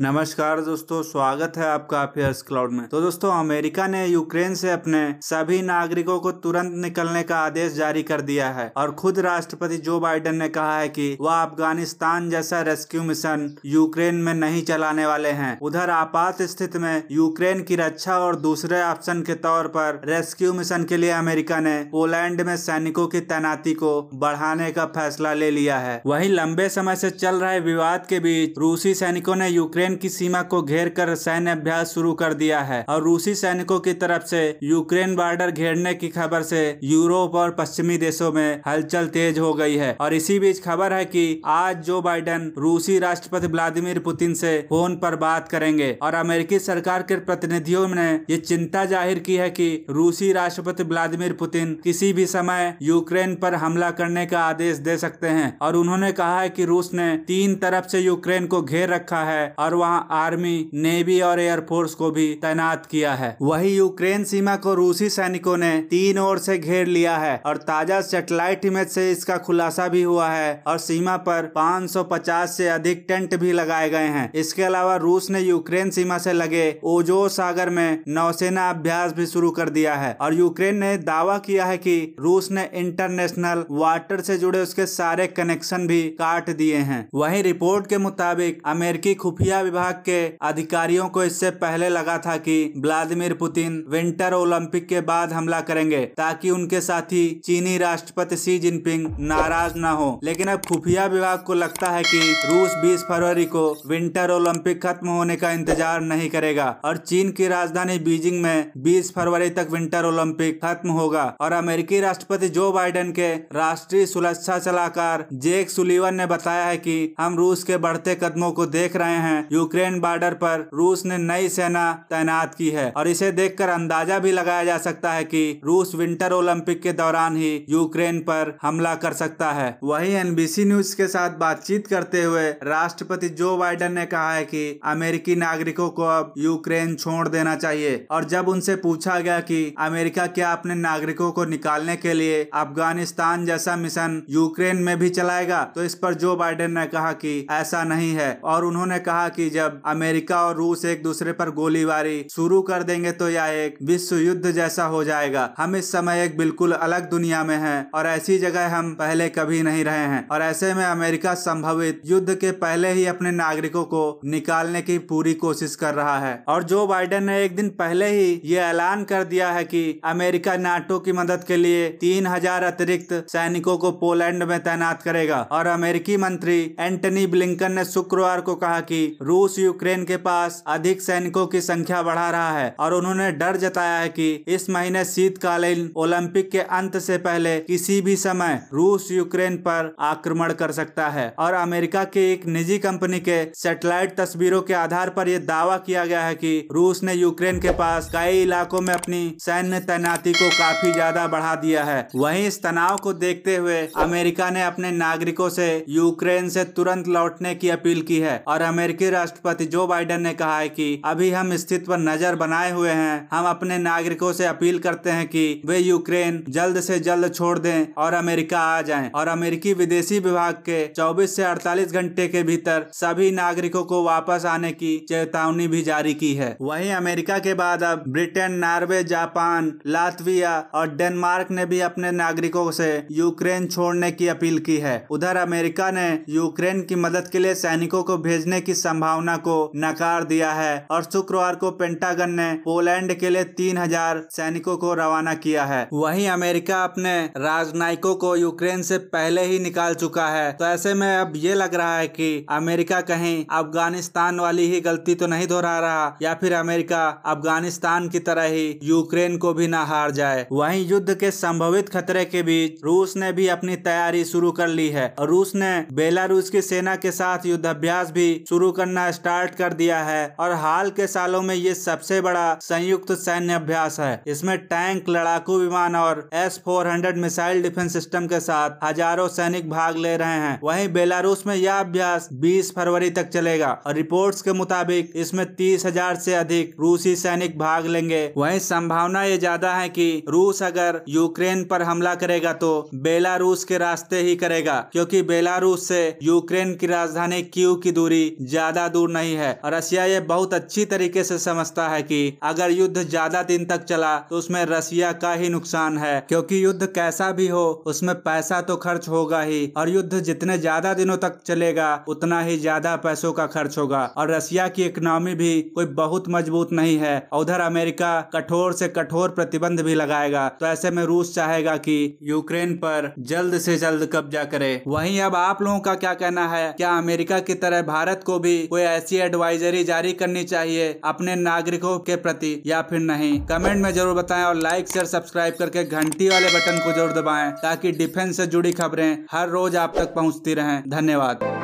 नमस्कार दोस्तों स्वागत है आपका अफेयर्स क्लाउड में तो दोस्तों अमेरिका ने यूक्रेन से अपने सभी नागरिकों को तुरंत निकलने का आदेश जारी कर दिया है और खुद राष्ट्रपति जो बाइडेन ने कहा है कि वह अफगानिस्तान जैसा रेस्क्यू मिशन यूक्रेन में नहीं चलाने वाले हैं उधर आपात स्थिति में यूक्रेन की रक्षा और दूसरे ऑप्शन के तौर पर रेस्क्यू मिशन के लिए अमेरिका ने पोलैंड में सैनिकों की तैनाती को बढ़ाने का फैसला ले लिया है वही लंबे समय से चल रहे विवाद के बीच रूसी सैनिकों ने यूक्रेन यूक्रेन की सीमा को घेर कर सैन्य अभ्यास शुरू कर दिया है और रूसी सैनिकों की तरफ से यूक्रेन बॉर्डर घेरने की खबर से यूरोप और पश्चिमी देशों में हलचल तेज हो गई है और इसी बीच खबर है कि आज जो बाइडेन रूसी राष्ट्रपति व्लादिमीर पुतिन से फोन पर बात करेंगे और अमेरिकी सरकार के प्रतिनिधियों ने ये चिंता जाहिर की है कि रूसी राष्ट्रपति व्लादिमीर पुतिन किसी भी समय यूक्रेन पर हमला करने का आदेश दे सकते हैं और उन्होंने कहा है कि रूस ने तीन तरफ से यूक्रेन को घेर रखा है और वहाँ आर्मी नेवी और एयरफोर्स को भी तैनात किया है वही यूक्रेन सीमा को रूसी सैनिकों ने तीन ओर से घेर लिया है और ताजा सेटेलाइट इमेज से इसका खुलासा भी हुआ है और सीमा पर 550 से अधिक टेंट भी लगाए गए हैं इसके अलावा रूस ने यूक्रेन सीमा से लगे ओजो सागर में नौसेना अभ्यास भी शुरू कर दिया है और यूक्रेन ने दावा किया है कि रूस ने इंटरनेशनल वाटर से जुड़े उसके सारे कनेक्शन भी काट दिए हैं वही रिपोर्ट के मुताबिक अमेरिकी खुफिया ऊर्जा विभाग के अधिकारियों को इससे पहले लगा था कि व्लादिमीर पुतिन विंटर ओलंपिक के बाद हमला करेंगे ताकि उनके साथी चीनी राष्ट्रपति सी जिनपिंग नाराज ना हो लेकिन अब खुफिया विभाग को लगता है कि रूस 20 फरवरी को विंटर ओलंपिक खत्म होने का इंतजार नहीं करेगा और चीन की राजधानी बीजिंग में बीस फरवरी तक विंटर ओलंपिक खत्म होगा और अमेरिकी राष्ट्रपति जो बाइडेन के राष्ट्रीय सुरक्षा सलाहकार जेक सुलीवन ने बताया है की हम रूस के बढ़ते कदमों को देख रहे हैं यूक्रेन बॉर्डर पर रूस ने नई सेना तैनात की है और इसे देखकर अंदाजा भी लगाया जा सकता है कि रूस विंटर ओलंपिक के दौरान ही यूक्रेन पर हमला कर सकता है वहीं एनबीसी न्यूज के साथ बातचीत करते हुए राष्ट्रपति जो बाइडन ने कहा है कि अमेरिकी नागरिकों को अब यूक्रेन छोड़ देना चाहिए और जब उनसे पूछा गया कि अमेरिका क्या अपने नागरिकों को निकालने के लिए अफगानिस्तान जैसा मिशन यूक्रेन में भी चलाएगा तो इस पर जो बाइडेन ने कहा कि ऐसा नहीं है और उन्होंने कहा कि जब अमेरिका और रूस एक दूसरे पर गोलीबारी शुरू कर देंगे तो यह एक विश्व युद्ध जैसा हो जाएगा हम इस समय एक बिल्कुल अलग दुनिया में है और ऐसी जगह हम पहले कभी नहीं रहे हैं और ऐसे में अमेरिका संभवित युद्ध के पहले ही अपने नागरिकों को निकालने की पूरी कोशिश कर रहा है और जो बाइडेन ने एक दिन पहले ही ये ऐलान कर दिया है कि अमेरिका नाटो की मदद के लिए तीन हजार अतिरिक्त सैनिकों को पोलैंड में तैनात करेगा और अमेरिकी मंत्री एंटनी ब्लिंकन ने शुक्रवार को कहा कि रूस यूक्रेन के पास अधिक सैनिकों की संख्या बढ़ा रहा है और उन्होंने डर जताया है कि इस महीने शीतकालीन ओलंपिक के अंत से पहले किसी भी समय रूस यूक्रेन पर आक्रमण कर सकता है और अमेरिका की एक निजी कंपनी के सैटेलाइट तस्वीरों के आधार पर यह दावा किया गया है कि रूस ने यूक्रेन के पास कई इलाकों में अपनी सैन्य तैनाती को काफी ज्यादा बढ़ा दिया है वही इस तनाव को देखते हुए अमेरिका ने अपने नागरिकों से यूक्रेन से तुरंत लौटने की अपील की है और अमेरिकी राष्ट्रपति जो बाइडेन ने कहा है कि अभी हम स्थिति पर नजर बनाए हुए हैं हम अपने नागरिकों से अपील करते हैं कि वे यूक्रेन जल्द से जल्द छोड़ दें और अमेरिका आ जाएं और अमेरिकी विदेशी विभाग के 24 से 48 घंटे के भीतर सभी नागरिकों को वापस आने की चेतावनी भी जारी की है वही अमेरिका के बाद अब ब्रिटेन नॉर्वे जापान लातविया और डेनमार्क ने भी अपने नागरिकों से यूक्रेन छोड़ने की अपील की है उधर अमेरिका ने यूक्रेन की मदद के लिए सैनिकों को भेजने की संभावना संभावना को नकार दिया है और शुक्रवार को पेंटागन ने पोलैंड के लिए तीन हजार सैनिकों को रवाना किया है वहीं अमेरिका अपने राजनयिकों को यूक्रेन से पहले ही निकाल चुका है तो ऐसे में अब ये लग रहा है कि अमेरिका कहीं अफगानिस्तान वाली ही गलती तो नहीं दोहरा रहा या फिर अमेरिका अफगानिस्तान की तरह ही यूक्रेन को भी ना हार जाए वहीं युद्ध के संभवित खतरे के बीच रूस ने भी अपनी तैयारी शुरू कर ली है और रूस ने बेलारूस की सेना के साथ युद्धाभ्यास भी शुरू करना करना स्टार्ट कर दिया है और हाल के सालों में ये सबसे बड़ा संयुक्त सैन्य अभ्यास है इसमें टैंक लड़ाकू विमान और S four missile defence system के साथ हजारों सैनिक भाग ले रहे हैं वही बेलारूस में यह अभ्यास बीस फरवरी तक चलेगा और रिपोर्ट के मुताबिक इसमें तीस हजार अधिक रूसी सैनिक भाग लेंगे वही संभावना ये ज्यादा है की रूस अगर यूक्रेन पर हमला करेगा तो बेलारूस के रास्ते ही करेगा क्योंकि बेलारूस से यूक्रेन की राजधानी क्यू की दूरी ज्यादा ज्यादा दूर नहीं है रसिया ये बहुत अच्छी तरीके से समझता है कि अगर युद्ध ज्यादा दिन तक चला तो उसमें रसिया का ही नुकसान है क्योंकि युद्ध कैसा भी हो उसमें पैसा तो खर्च होगा ही और युद्ध जितने ज्यादा दिनों तक चलेगा उतना ही ज्यादा पैसों का खर्च होगा और रसिया की इकोनॉमी भी कोई बहुत मजबूत नहीं है उधर अमेरिका कठोर से कठोर प्रतिबंध भी लगाएगा तो ऐसे में रूस चाहेगा कि यूक्रेन पर जल्द से जल्द कब्जा करे वहीं अब आप लोगों का क्या कहना है क्या अमेरिका की तरह भारत को भी कोई ऐसी एडवाइजरी जारी करनी चाहिए अपने नागरिकों के प्रति या फिर नहीं कमेंट में जरूर बताएं और लाइक शेयर सब्सक्राइब करके घंटी वाले बटन को जरूर दबाएं ताकि डिफेंस से जुड़ी खबरें हर रोज आप तक पहुंचती रहें धन्यवाद